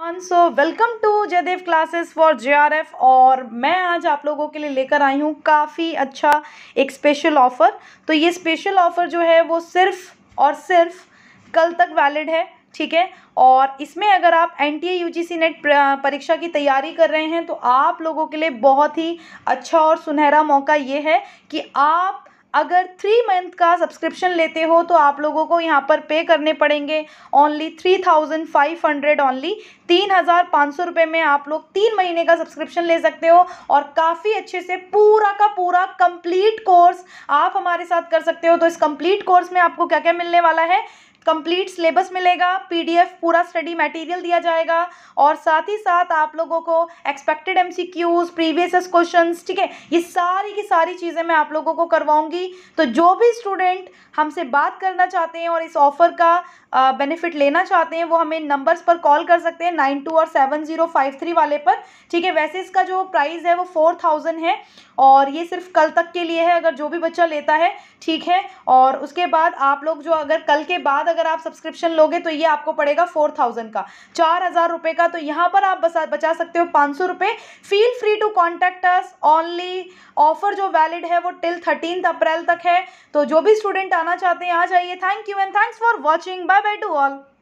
So welcome to Jaidev classes for JRF और मैं आज आप लोगों के लिए लेकर आई हूँ काफ़ी अच्छा एक स्पेशल ऑफ़र तो ये स्पेशल ऑफ़र जो है वो सिर्फ और सिर्फ कल तक वैलिड है ठीक है और इसमें अगर आप एन टी सी नेट परीक्षा की तैयारी कर रहे हैं तो आप लोगों के लिए बहुत ही अच्छा और सुनहरा मौका ये है कि आप अगर थ्री मंथ का सब्सक्रिप्शन लेते हो तो आप लोगों को यहाँ पर पे करने पड़ेंगे only three thousand five hundred only तीन हज़ार पाँच सौ रुपये में आप लोग तीन महीने का सब्सक्रिप्शन ले सकते हो और काफ़ी अच्छे से पूरा का पूरा कंप्लीट कोर्स आप हमारे साथ कर सकते हो तो इस कंप्लीट कोर्स में आपको क्या क्या मिलने वाला है कंप्लीट सिलेबस मिलेगा पीडीएफ पूरा स्टडी मटेरियल दिया जाएगा और साथ ही साथ आप लोगों को एक्सपेक्टेड एमसीक्यूज प्रीवियस क्वेश्चन ठीक है ये सारी की सारी चीज़ें मैं आप लोगों को करवाऊंगी तो जो भी स्टूडेंट हमसे बात करना चाहते हैं और इस ऑफ़र का बेनिफिट लेना चाहते हैं वो हमें नंबर्स पर कॉल कर सकते हैं नाइन टू और सेवन ज़ीरो फाइव थ्री वाले पर ठीक है वैसे इसका जो प्राइस है वो फोर थाउजेंड है और ये सिर्फ कल तक के लिए है अगर जो भी बच्चा लेता है ठीक है और उसके बाद आप लोग जो अगर कल के बाद अगर आप सब्सक्रिप्शन लोगे तो ये आपको पड़ेगा फोर थाउजेंड का चार हज़ार रुपये का तो यहाँ पर आप बचा बचा सकते हो पाँच सौ रुपये feel free to contact us only offer जो वैलिड है वो टिल थर्टीन अप्रैल तक है तो जो भी स्टूडेंट आना चाहते हैं आ जाइए thank you and thanks for watching bye Bye bye to all.